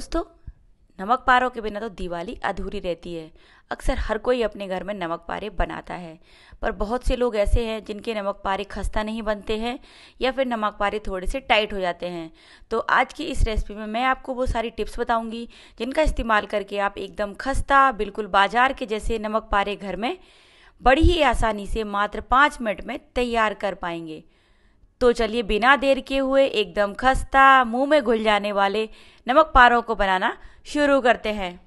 दोस्तों नमक पारों के बिना तो दिवाली अधूरी रहती है अक्सर हर कोई अपने घर में नमक पारे बनाता है पर बहुत से लोग ऐसे हैं जिनके नमक पारे खस्ता नहीं बनते हैं या फिर नमक पारे थोड़े से टाइट हो जाते हैं तो आज की इस रेसिपी में मैं आपको वो सारी टिप्स बताऊंगी जिनका इस्तेमाल करके आप एकदम खस्ता बिल्कुल बाजार के जैसे नमक पारे घर में बड़ी ही आसानी से मात्र पाँच मिनट में तैयार कर पाएंगे तो चलिए बिना देर के हुए एकदम खस्ता मुंह में घुल जाने वाले नमक पारों को बनाना शुरू करते हैं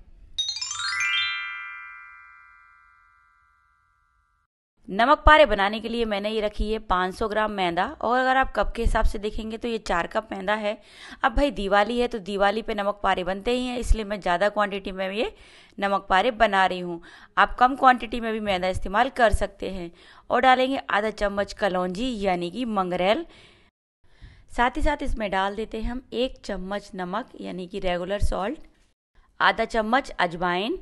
नमक पारे बनाने के लिए मैंने ये रखी है 500 ग्राम मैदा और अगर आप कप के हिसाब से देखेंगे तो ये चार कप मैदा है अब भाई दिवाली है तो दिवाली पे नमक पारे बनते ही हैं इसलिए मैं ज़्यादा क्वांटिटी में ये नमक पारे बना रही हूँ आप कम क्वांटिटी में भी मैदा इस्तेमाल कर सकते हैं और डालेंगे आधा चम्मच कलौजी यानी कि मंगरेल साथ ही साथ इसमें डाल देते हैं हम एक चम्मच नमक यानी कि रेगुलर सॉल्ट आधा चम्मच अजवाइन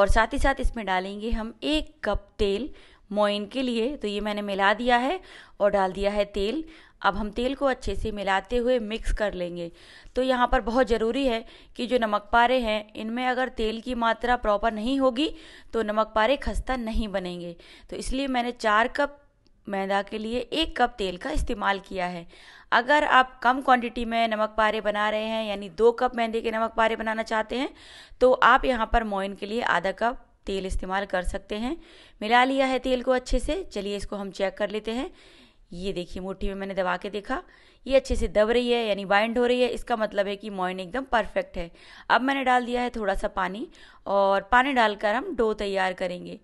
और साथ ही साथ इसमें डालेंगे हम एक कप तेल मोइन के लिए तो ये मैंने मिला दिया है और डाल दिया है तेल अब हम तेल को अच्छे से मिलाते हुए मिक्स कर लेंगे तो यहाँ पर बहुत ज़रूरी है कि जो नमक पारे हैं इनमें अगर तेल की मात्रा प्रॉपर नहीं होगी तो नमक पारे खस्ता नहीं बनेंगे तो इसलिए मैंने चार कप मैदा के लिए एक कप तेल का इस्तेमाल किया है अगर आप कम क्वांटिटी में नमक पारे बना रहे हैं यानी दो कप मैदे के नमक पारे बनाना चाहते हैं तो आप यहाँ पर मोइन के लिए आधा कप तेल इस्तेमाल कर सकते हैं मिला लिया है तेल को अच्छे से चलिए इसको हम चेक कर लेते हैं ये देखिए मुट्ठी में मैंने दबा के देखा ये अच्छे से दब रही है यानी बाइंड हो रही है इसका मतलब है कि मॉइन एकदम परफेक्ट है अब मैंने डाल दिया है थोड़ा सा पानी और पानी डालकर हम डो तैयार करेंगे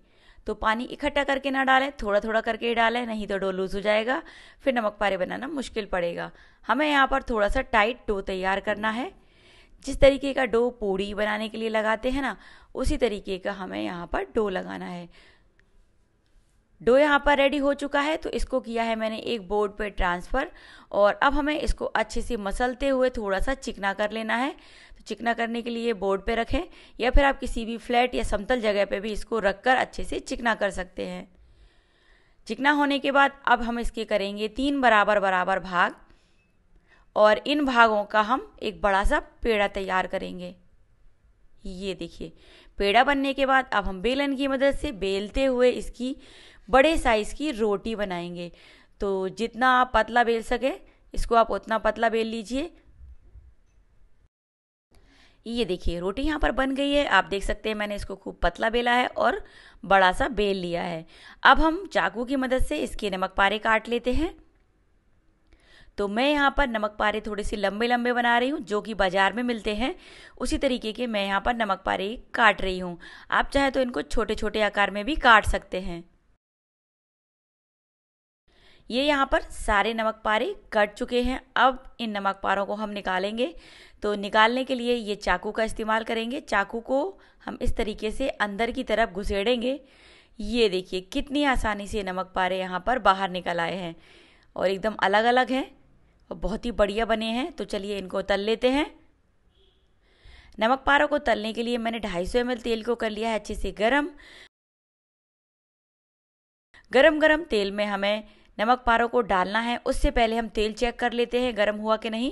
तो पानी इकट्ठा करके ना डालें थोड़ा थोड़ा करके ही डालें नहीं तो डो लूज़ हो जाएगा फिर नमक पारे बनाना मुश्किल पड़ेगा हमें यहाँ पर थोड़ा सा टाइट डो तैयार करना है जिस तरीके का डो पूड़ी बनाने के लिए लगाते हैं ना उसी तरीके का हमें यहाँ पर डो लगाना है डो यहाँ पर रेडी हो चुका है तो इसको किया है मैंने एक बोर्ड पर ट्रांसफ़र और अब हमें इसको अच्छे से मसलते हुए थोड़ा सा चिकना कर लेना है तो चिकना करने के लिए बोर्ड पर रखें या फिर आप किसी भी फ्लैट या समतल जगह पर भी इसको रख कर अच्छे से चिकना कर सकते हैं चिकना होने के बाद अब हम इसके करेंगे तीन बराबर बराबर भाग और इन भागों का हम एक बड़ा सा पेड़ा तैयार करेंगे ये देखिए पेड़ा बनने के बाद अब हम बेलन की मदद से बेलते हुए इसकी बड़े साइज़ की रोटी बनाएंगे तो जितना आप पतला बेल सके इसको आप उतना पतला बेल लीजिए ये देखिए रोटी यहाँ पर बन गई है आप देख सकते हैं मैंने इसको खूब पतला बेला है और बड़ा सा बेल लिया है अब हम चाकू की मदद से इसके नमक पारे काट लेते हैं तो मैं यहाँ पर नमक पारे थोड़े से लंबे लंबे बना रही हूँ जो कि बाज़ार में मिलते हैं उसी तरीके के मैं यहाँ पर नमक पारे काट रही हूँ आप चाहे तो इनको छोटे छोटे आकार में भी काट सकते हैं ये यहाँ पर सारे नमक पारे कट चुके हैं अब इन नमक पारों को हम निकालेंगे तो निकालने के लिए ये चाकू का इस्तेमाल करेंगे चाकू को हम इस तरीके से अंदर की तरफ घुसेड़ेंगे ये देखिए कितनी आसानी से नमक पारे यहाँ पर बाहर निकल आए हैं और एकदम अलग अलग हैं बहुत ही बढ़िया बने हैं तो चलिए इनको तल लेते हैं नमक पारा को तलने के लिए मैंने 250 सौ तेल को कर लिया है अच्छे से गरम गरम गरम तेल में हमें नमक पारों को डालना है उससे पहले हम तेल चेक कर लेते हैं गर्म हुआ कि नहीं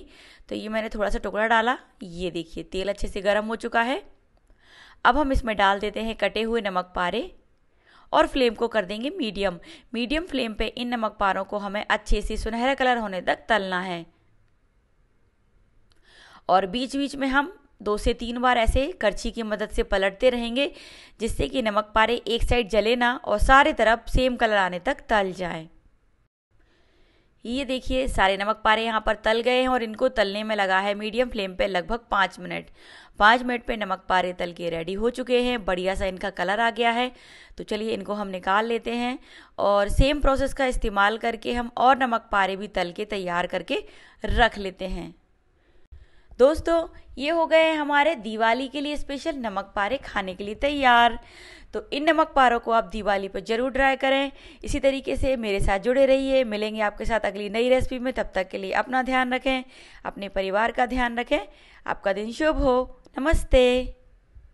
तो ये मैंने थोड़ा सा टुकड़ा डाला ये देखिए तेल अच्छे से गर्म हो चुका है अब हम इसमें डाल देते हैं कटे हुए नमक पारे और फ्लेम को कर देंगे मीडियम मीडियम फ्लेम पे इन नमक पारों को हमें अच्छे से सुनहरा कलर होने तक तलना है और बीच बीच में हम दो से तीन बार ऐसे करछी की मदद से पलटते रहेंगे जिससे कि नमक पारे एक साइड जले ना और सारे तरफ सेम कलर आने तक तल जाएं। ये देखिए सारे नमक पारे यहाँ पर तल गए हैं और इनको तलने में लगा है मीडियम फ्लेम पे लगभग पाँच मिनट पाँच मिनट पे नमक पारे तल के रेडी हो चुके हैं बढ़िया सा इनका कलर आ गया है तो चलिए इनको हम निकाल लेते हैं और सेम प्रोसेस का इस्तेमाल करके हम और नमक पारे भी तल के तैयार करके रख लेते हैं दोस्तों ये हो गए हमारे दिवाली के लिए स्पेशल नमक पारे खाने के लिए तैयार तो इन नमक पारों को आप दिवाली पर ज़रूर ट्राई करें इसी तरीके से मेरे साथ जुड़े रहिए मिलेंगे आपके साथ अगली नई रेसिपी में तब तक के लिए अपना ध्यान रखें अपने परिवार का ध्यान रखें आपका दिन शुभ हो नमस्ते